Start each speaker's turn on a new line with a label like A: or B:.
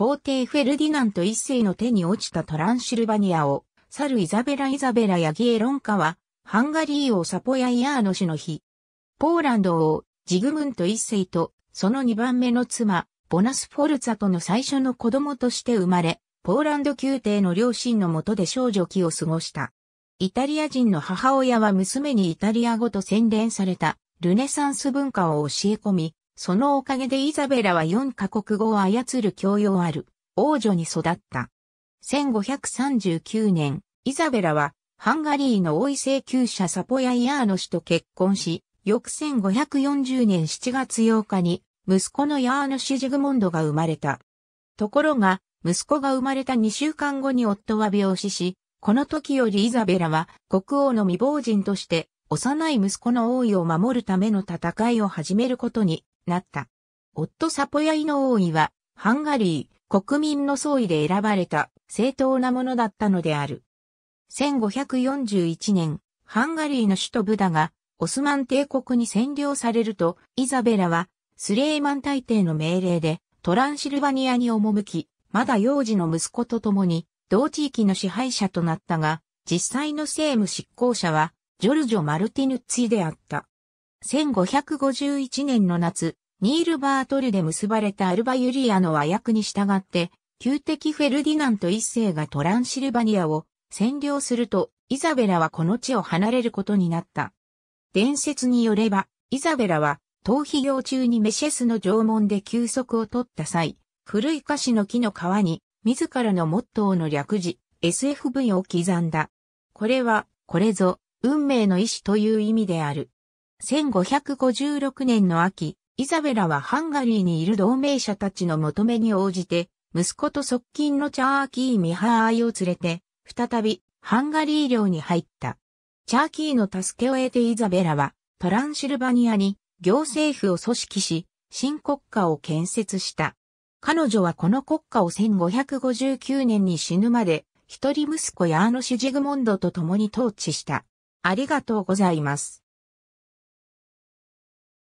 A: 皇帝フェルディナント一世の手に落ちたトランシルバニアを、サルイザベライザベラヤギエロンカは、ハンガリー王サポヤイヤーノ氏の日。ポーランド王、ジグムント一世と、その2番目の妻、ボナス・フォルツァとの最初の子供として生まれ、ポーランド宮廷の両親のもとで少女期を過ごした。イタリア人の母親は娘にイタリア語と洗練されたルネサンス文化を教え込み、そのおかげでイザベラは4カ国語を操る教養ある王女に育った。1539年、イザベラはハンガリーの王位請求者サポヤイヤーノ氏と結婚し、翌1540年7月8日に息子のヤーノシジグモンドが生まれた。ところが、息子が生まれた2週間後に夫は病死し、この時よりイザベラは国王の未亡人として幼い息子の王位を守るための戦いを始めることになった。夫サポヤイの王位は、ハンガリー、国民の総意で選ばれた正当なものだったのである。1541年、ハンガリーの首都ブダが、オスマン帝国に占領されると、イザベラは、スレイマン大帝の命令で、トランシルバニアに赴き、まだ幼児の息子と共に、同地域の支配者となったが、実際の政務執行者は、ジョルジョ・マルティヌッツィであった。1551年の夏、ニールバートルで結ばれたアルバ・ユリアの和訳に従って、旧敵フェルディナント一世がトランシルバニアを占領すると、イザベラはこの地を離れることになった。伝説によれば、イザベラは、逃避行中にメシェスの縄文で休息を取った際、古い菓子の木の皮に、自らのモットーの略字、SFV を刻んだ。これは、これぞ、運命の意志という意味である。1556年の秋、イザベラはハンガリーにいる同盟者たちの求めに応じて、息子と側近のチャーキー・ミハーアイを連れて、再びハンガリー領に入った。チャーキーの助けを得てイザベラは、トランシルバニアに行政府を組織し、新国家を建設した。彼女はこの国家を1559年に死ぬまで、一人息子ヤーノシ・ジグモンドと共に統治した。ありがとうございます。